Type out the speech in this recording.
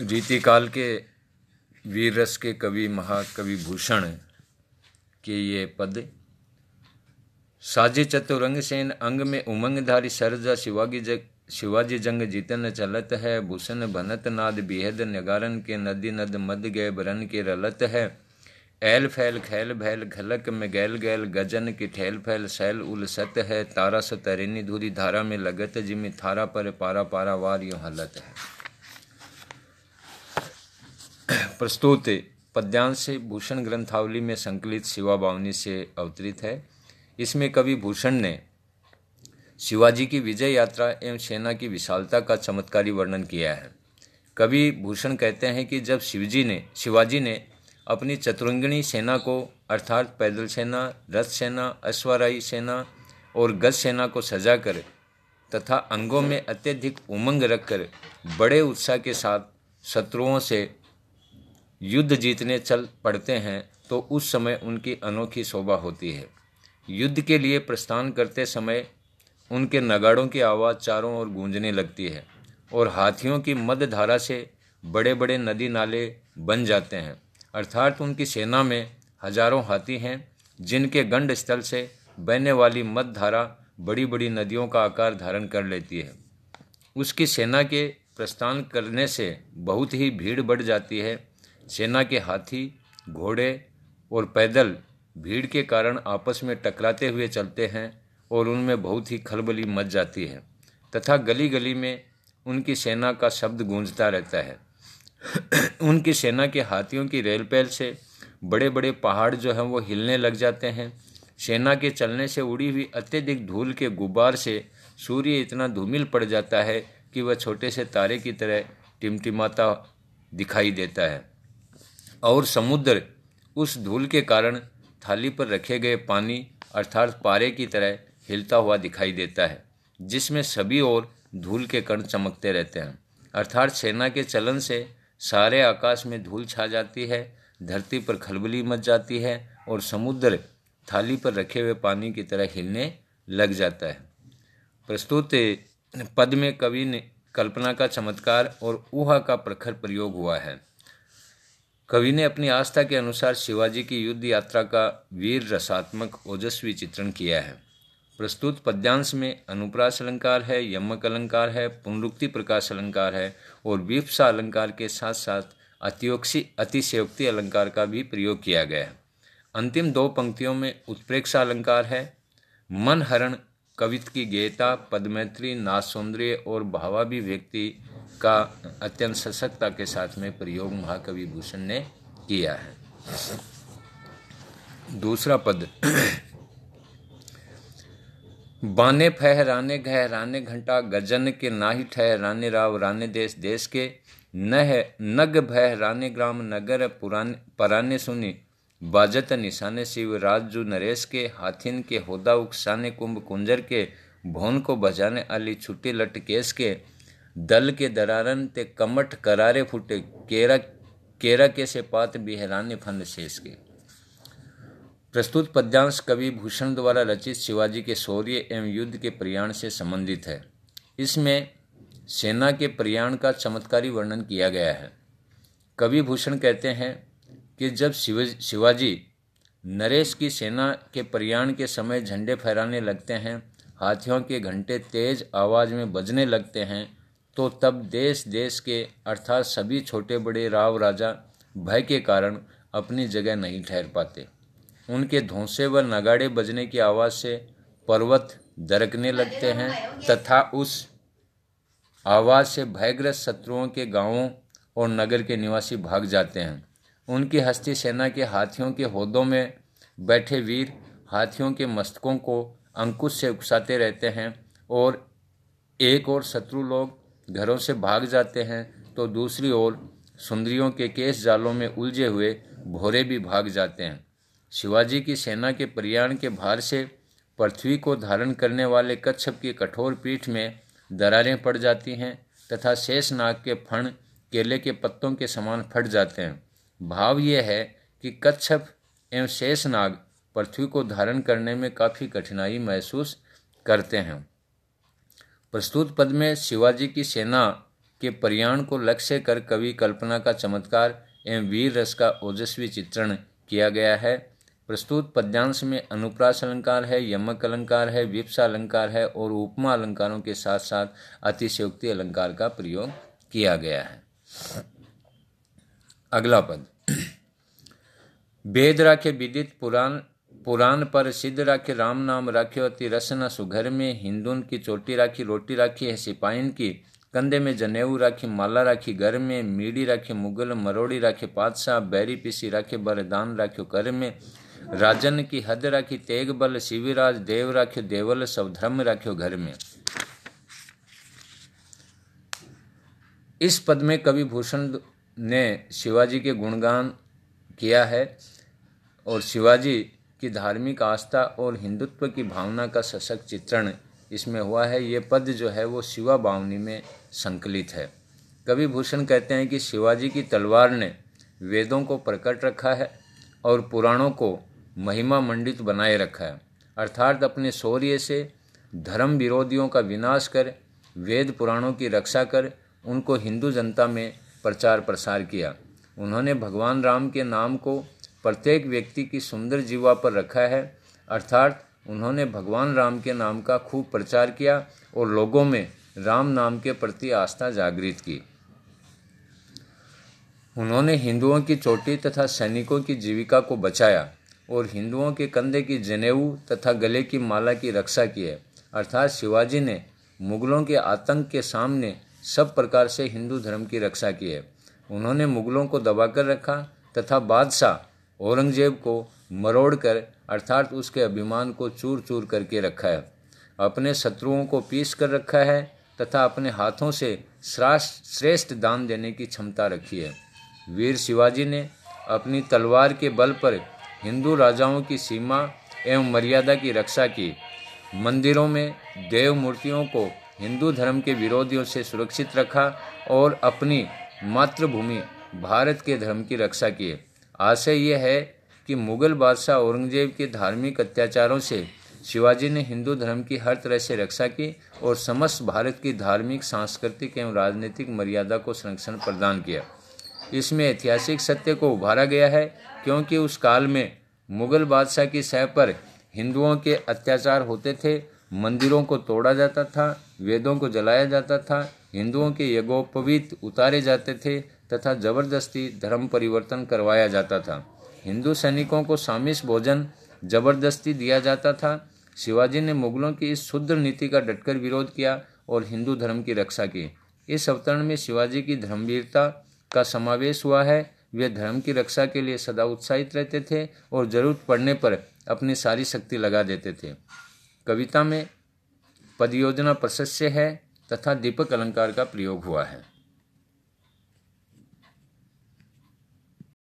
रीति काल के वीर रस के कवि महाकवि भूषण के ये पद साजे चतुरंग सेन अंग में उमंगधारी सरजा शिवाजी जग शिवाजी जंग जीतन चलत है भूषण भनत नाद बिहद नगारन के नदी नद मद गय बरन के रलत है ऐल फैल खैल भैल घलक में गैल गैल गजन की ठैल फैल सैल उल सत है तारा सतरिनी धूरी धारा में लगत जिमी थारा पर पारा पारा वार यो हलत है प्रस्तुत पद्यांश भूषण ग्रंथावली में संकलित शिवा भावनी से अवतरित है इसमें कवि भूषण ने शिवाजी की विजय यात्रा एवं सेना की विशालता का चमत्कारी वर्णन किया है कवि भूषण कहते हैं कि जब शिवजी ने शिवाजी ने अपनी चतुरंगिणी सेना को अर्थात पैदल सेना रथ सेना अश्वराई सेना और गज सेना को कर तथा अंगों में अत्यधिक उमंग रखकर बड़े उत्साह के साथ शत्रुओं से युद्ध जीतने चल पड़ते हैं तो उस समय उनकी अनोखी शोभा होती है युद्ध के लिए प्रस्थान करते समय उनके नगाड़ों की आवाज़ चारों ओर गूंजने लगती है और हाथियों की मध्य धारा से बड़े बड़े नदी नाले बन जाते हैं अर्थात उनकी सेना में हजारों हाथी हैं जिनके गंड स्थल से बहने वाली मध्य धारा बड़ी बड़ी नदियों का आकार धारण कर लेती है उसकी सेना के प्रस्थान करने से बहुत ही भीड़ बढ़ जाती है सेना के हाथी घोड़े और पैदल भीड़ के कारण आपस में टकराते हुए चलते हैं और उनमें बहुत ही खलबली मच जाती है तथा गली गली में उनकी सेना का शब्द गूंजता रहता है उनकी सेना के हाथियों की रेल पैल से बड़े बड़े पहाड़ जो हैं वो हिलने लग जाते हैं सेना के चलने से उड़ी हुई अत्यधिक धूल के गुब्बार से सूर्य इतना धूमिल पड़ जाता है कि वह छोटे से तारे की तरह टिमटिमाता दिखाई देता है और समुद्र उस धूल के कारण थाली पर रखे गए पानी अर्थात पारे की तरह हिलता हुआ दिखाई देता है जिसमें सभी ओर धूल के कण चमकते रहते हैं अर्थात सेना के चलन से सारे आकाश में धूल छा जाती है धरती पर खलबली मच जाती है और समुद्र थाली पर रखे हुए पानी की तरह हिलने लग जाता है प्रस्तुत पद में कवि ने कल्पना का चमत्कार और ऊहा का प्रखर प्रयोग हुआ है कवि ने अपनी आस्था के अनुसार शिवाजी की युद्ध यात्रा का वीर रसात्मक ओजस्वी चित्रण किया है प्रस्तुत पद्यांश में अनुप्रास अलंकार है यमक अलंकार है पुनरुक्ति प्रकाश अलंकार है और बीपसा अलंकार के साथ साथ अतियोक्षी अतिशयोक्ति अलंकार का भी प्रयोग किया गया है अंतिम दो पंक्तियों में उत्प्रेक्षा अलंकार है मन हरण कवित की गेयता नाथ नासौंदर्य और भावाभिव्यक्ति का अत्यंत सशक्तता के साथ में प्रयोग महाकवि भूषण ने किया है दूसरा पद बाने फहराने गहराने घंटा गजन के नाही ठहराने राव राने देश देश के नह नग भहराने ग्राम नगर पुराने पराने सुनी बाजत निशाने शिव राजू नरेश के हाथिन के होदा उकसाने कुंभ कुंजर के भोन को बजाने अली छुट्टी लटकेश के दल के दरारन ते कमठ करारे फुटे केरा के से पात बिहरान्य फंद शेष के प्रस्तुत पद्यांश कवि भूषण द्वारा रचित शिवाजी के शौर्य एवं युद्ध के प्रयाण से संबंधित है इसमें सेना के प्रयाण का चमत्कारी वर्णन किया गया है कवि भूषण कहते हैं कि जब शिव शिवाजी नरेश की सेना के प्रयाण के समय झंडे फहराने लगते हैं हाथियों के घंटे तेज आवाज़ में बजने लगते हैं तो तब देश देश के अर्थात सभी छोटे बड़े राव राजा भय के कारण अपनी जगह नहीं ठहर पाते उनके धोसे व नगाड़े बजने की आवाज़ से पर्वत दरकने लगते हैं तथा उस आवाज़ से भयग्रस्त शत्रुओं के गांवों और नगर के निवासी भाग जाते हैं उनकी हस्ती सेना के हाथियों के होदों में बैठे वीर हाथियों के मस्तकों को अंकुश से उकसाते रहते हैं और एक और शत्रु लोग घरों से भाग जाते हैं तो दूसरी ओर सुंदरियों के केस जालों में उलझे हुए भोरे भी भाग जाते हैं शिवाजी की सेना के प्रयाण के भार से पृथ्वी को धारण करने वाले कच्छप की कठोर पीठ में दरारें पड़ जाती हैं तथा शेष नाग के फण केले के पत्तों के समान फट जाते हैं भाव यह है कि कच्छप एवं शेष नाग पृथ्वी को धारण करने में काफ़ी कठिनाई महसूस करते हैं प्रस्तुत पद में शिवाजी की सेना के पर्याण को लक्ष्य कर कवि कल्पना का चमत्कार एवं वीर रस का ओजस्वी चित्रण किया गया है प्रस्तुत पद्यांश में अनुप्रास अलंकार है यमक अलंकार है विप्सा अलंकार है और उपमा अलंकारों के साथ साथ अतिशयोक्ति अलंकार का प्रयोग किया गया है अगला पद वेदरा के विदित पुराण पुराण पर सिद्ध राखी राम नाम राख्यो अति रसना सुघर में हिंदुन की चोटी राखी रोटी राखी है सिपाहीन की कंधे में जनेऊ राखी माला राखी घर में मीड़ी राखी मुगल मरोड़ी राखे पातशाह बैरी पीसी राखे बरदान राख्यो कर में राजन की हद राखी तेग बल शिविराज देव राख्यो देवल सवधर्म राख्यो घर में इस पद में कवि भूषण ने शिवाजी के गुणगान किया है और शिवाजी की धार्मिक आस्था और हिंदुत्व की भावना का सशक्त चित्रण इसमें हुआ है ये पद जो है वो शिवा बावनी में संकलित है कवि भूषण कहते हैं कि शिवाजी की तलवार ने वेदों को प्रकट रखा है और पुराणों को महिमा मंडित बनाए रखा है अर्थात अपने शौर्य से धर्म विरोधियों का विनाश कर वेद पुराणों की रक्षा कर उनको हिंदू जनता में प्रचार प्रसार किया उन्होंने भगवान राम के नाम को प्रत्येक व्यक्ति की सुंदर जीवा पर रखा है अर्थात उन्होंने भगवान राम के नाम का खूब प्रचार किया और लोगों में राम नाम के प्रति आस्था जागृत की उन्होंने हिंदुओं की चोटी तथा सैनिकों की जीविका को बचाया और हिंदुओं के कंधे की जनेऊ तथा गले की माला की रक्षा की है अर्थात शिवाजी ने मुगलों के आतंक के सामने सब प्रकार से हिंदू धर्म की रक्षा की है उन्होंने मुगलों को दबाकर रखा तथा बादशाह औरंगजेब को मरोड़ कर अर्थात उसके अभिमान को चूर चूर करके रखा है अपने शत्रुओं को पीस कर रखा है तथा अपने हाथों से श्रेष्ठ दान देने की क्षमता रखी है वीर शिवाजी ने अपनी तलवार के बल पर हिंदू राजाओं की सीमा एवं मर्यादा की रक्षा की मंदिरों में देव मूर्तियों को हिंदू धर्म के विरोधियों से सुरक्षित रखा और अपनी मातृभूमि भारत के धर्म की रक्षा किए आशय यह है कि मुग़ल बादशाह औरंगजेब के धार्मिक अत्याचारों से शिवाजी ने हिंदू धर्म की हर तरह से रक्षा की और समस्त भारत की धार्मिक सांस्कृतिक एवं राजनीतिक मर्यादा को संरक्षण प्रदान किया इसमें ऐतिहासिक सत्य को उभारा गया है क्योंकि उस काल में मुग़ल बादशाह की सह पर हिंदुओं के अत्याचार होते थे मंदिरों को तोड़ा जाता था वेदों को जलाया जाता था हिंदुओं के यज्ञोपवीत उतारे जाते थे तथा जबरदस्ती धर्म परिवर्तन करवाया जाता था हिंदू सैनिकों को सामिश भोजन जबरदस्ती दिया जाता था शिवाजी ने मुगलों की इस शुद्ध नीति का डटकर विरोध किया और हिंदू धर्म की रक्षा की इस अवतरण में शिवाजी की धर्मवीरता का समावेश हुआ है वे धर्म की रक्षा के लिए सदा उत्साहित रहते थे और जरूरत पड़ने पर अपनी सारी शक्ति लगा देते थे कविता में पदयोजना प्रशस्य है तथा दीपक अलंकार का प्रयोग हुआ है